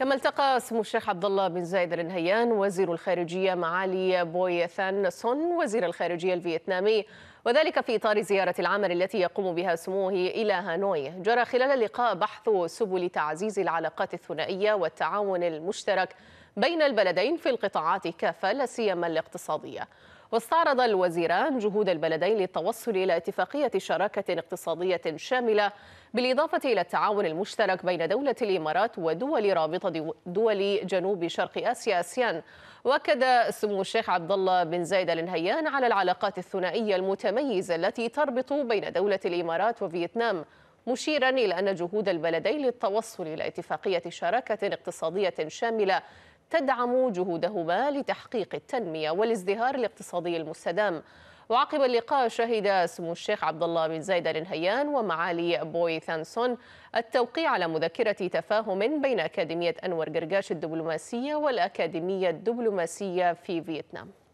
كما التقى سمو الشيخ عبد الله بن زايد النهيان وزير الخارجية معالي بوي ثان سون وزير الخارجية الفيتنامي وذلك في إطار زيارة العمل التي يقوم بها سموه إلى هانوي جرى خلال اللقاء بحث سبل تعزيز العلاقات الثنائية والتعاون المشترك بين البلدين في القطاعات كافة لا سيما الاقتصادية واستعرض الوزيران جهود البلدين للتوصل إلى اتفاقية شراكة اقتصادية شاملة بالإضافة إلى التعاون المشترك بين دولة الإمارات ودول رابطة دول جنوب شرق آسيا أسيان واكد سمو الشيخ عبد الله بن زايد ال نهيان على العلاقات الثنائية المتميزة التي تربط بين دولة الإمارات وفيتنام مشيرا إلى أن جهود البلدين للتوصل إلى اتفاقية شراكة اقتصادية شاملة تدعم جهودهما لتحقيق التنمية والازدهار الاقتصادي المستدام وعقب اللقاء شهد سمو الشيخ عبد الله بن زايد ال نهيان ومعالي بوي ثانسون التوقيع على مذكرة تفاهم بين أكاديمية أنور قرقاش الدبلوماسية والأكاديمية الدبلوماسية في فيتنام